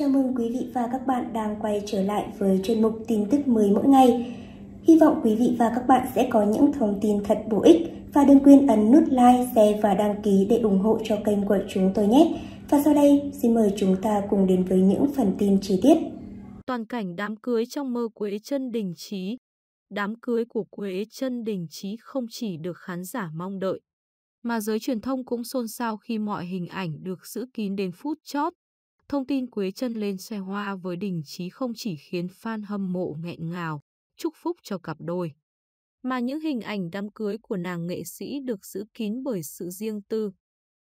Chào mừng quý vị và các bạn đang quay trở lại với chuyên mục tin tức mới mỗi ngày. Hy vọng quý vị và các bạn sẽ có những thông tin thật bổ ích và đừng quên ấn nút like, share và đăng ký để ủng hộ cho kênh của chúng tôi nhé. Và sau đây, xin mời chúng ta cùng đến với những phần tin chi tiết. Toàn cảnh đám cưới trong mơ Quế chân Đình Chí. Đám cưới của Quế chân Đình Chí không chỉ được khán giả mong đợi, mà giới truyền thông cũng xôn xao khi mọi hình ảnh được giữ kín đến phút chót Thông tin Quế chân lên xe hoa với Đình Chí không chỉ khiến fan hâm mộ nghẹn ngào, chúc phúc cho cặp đôi, mà những hình ảnh đám cưới của nàng nghệ sĩ được giữ kín bởi sự riêng tư.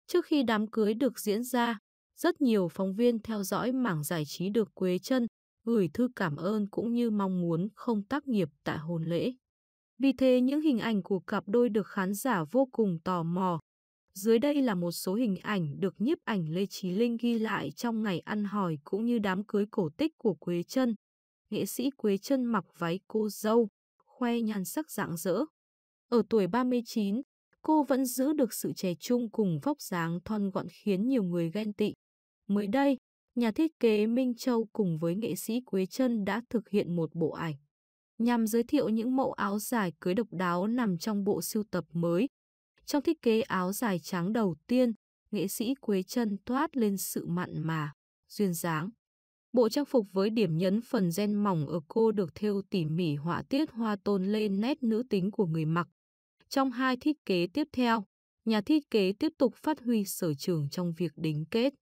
Trước khi đám cưới được diễn ra, rất nhiều phóng viên theo dõi mảng giải trí được Quế chân gửi thư cảm ơn cũng như mong muốn không tác nghiệp tại hôn lễ. Vì thế những hình ảnh của cặp đôi được khán giả vô cùng tò mò, dưới đây là một số hình ảnh được nhiếp ảnh Lê Chí Linh ghi lại trong ngày ăn hỏi cũng như đám cưới cổ tích của Quế Trân. Nghệ sĩ Quế Trân mặc váy cô dâu, khoe nhan sắc rạng rỡ. Ở tuổi 39, cô vẫn giữ được sự trẻ trung cùng vóc dáng thon gọn khiến nhiều người ghen tị. Mới đây, nhà thiết kế Minh Châu cùng với nghệ sĩ Quế Trân đã thực hiện một bộ ảnh nhằm giới thiệu những mẫu áo dài cưới độc đáo nằm trong bộ sưu tập mới trong thiết kế áo dài trắng đầu tiên, nghệ sĩ Quế Trân toát lên sự mặn mà, duyên dáng. Bộ trang phục với điểm nhấn phần gen mỏng ở cô được thêu tỉ mỉ họa tiết hoa tôn lên nét nữ tính của người mặc. Trong hai thiết kế tiếp theo, nhà thiết kế tiếp tục phát huy sở trường trong việc đính kết.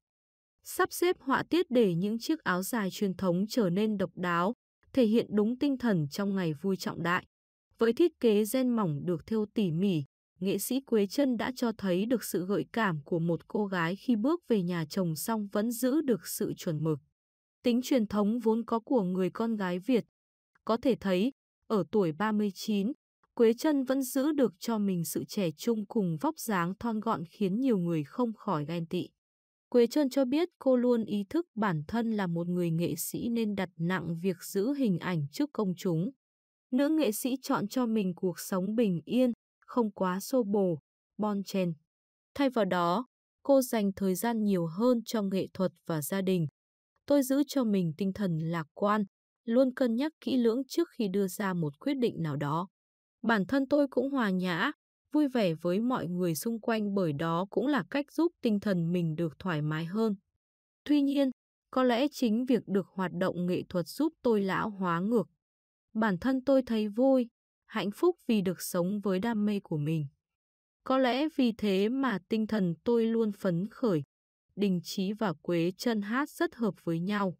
Sắp xếp họa tiết để những chiếc áo dài truyền thống trở nên độc đáo, thể hiện đúng tinh thần trong ngày vui trọng đại. Với thiết kế gen mỏng được thêu tỉ mỉ, nghệ sĩ Quế Trân đã cho thấy được sự gợi cảm của một cô gái khi bước về nhà chồng xong vẫn giữ được sự chuẩn mực. Tính truyền thống vốn có của người con gái Việt. Có thể thấy, ở tuổi 39, Quế Trân vẫn giữ được cho mình sự trẻ trung cùng vóc dáng thon gọn khiến nhiều người không khỏi ghen tị. Quế Trân cho biết cô luôn ý thức bản thân là một người nghệ sĩ nên đặt nặng việc giữ hình ảnh trước công chúng. Nữ nghệ sĩ chọn cho mình cuộc sống bình yên, không quá xô bồ, bon chen. Thay vào đó, cô dành thời gian nhiều hơn cho nghệ thuật và gia đình. Tôi giữ cho mình tinh thần lạc quan, luôn cân nhắc kỹ lưỡng trước khi đưa ra một quyết định nào đó. Bản thân tôi cũng hòa nhã, vui vẻ với mọi người xung quanh bởi đó cũng là cách giúp tinh thần mình được thoải mái hơn. Tuy nhiên, có lẽ chính việc được hoạt động nghệ thuật giúp tôi lão hóa ngược. Bản thân tôi thấy vui, hạnh phúc vì được sống với đam mê của mình. Có lẽ vì thế mà tinh thần tôi luôn phấn khởi. Đình Trí và Quế chân hát rất hợp với nhau.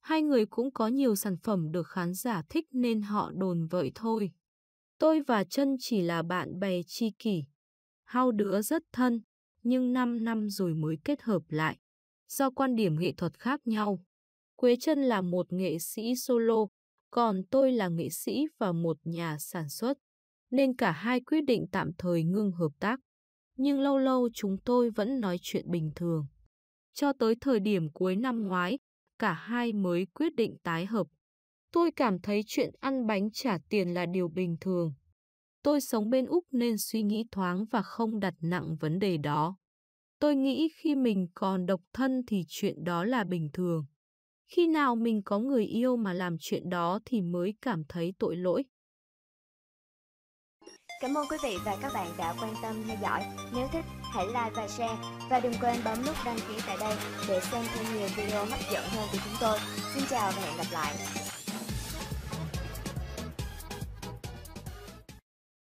Hai người cũng có nhiều sản phẩm được khán giả thích nên họ đồn vậy thôi. Tôi và chân chỉ là bạn bè tri kỷ. Hao đứa rất thân, nhưng 5 năm rồi mới kết hợp lại. Do quan điểm nghệ thuật khác nhau, Quế chân là một nghệ sĩ solo, còn tôi là nghệ sĩ và một nhà sản xuất, nên cả hai quyết định tạm thời ngưng hợp tác. Nhưng lâu lâu chúng tôi vẫn nói chuyện bình thường. Cho tới thời điểm cuối năm ngoái, cả hai mới quyết định tái hợp. Tôi cảm thấy chuyện ăn bánh trả tiền là điều bình thường. Tôi sống bên Úc nên suy nghĩ thoáng và không đặt nặng vấn đề đó. Tôi nghĩ khi mình còn độc thân thì chuyện đó là bình thường. Khi nào mình có người yêu mà làm chuyện đó thì mới cảm thấy tội lỗi. Cảm ơn quý vị và các bạn đã quan tâm theo dõi. Nếu thích, hãy like và share. Và đừng quên bấm nút đăng ký tại đây để xem thêm nhiều video hấp dẫn hơn của chúng tôi. Xin chào và hẹn gặp lại.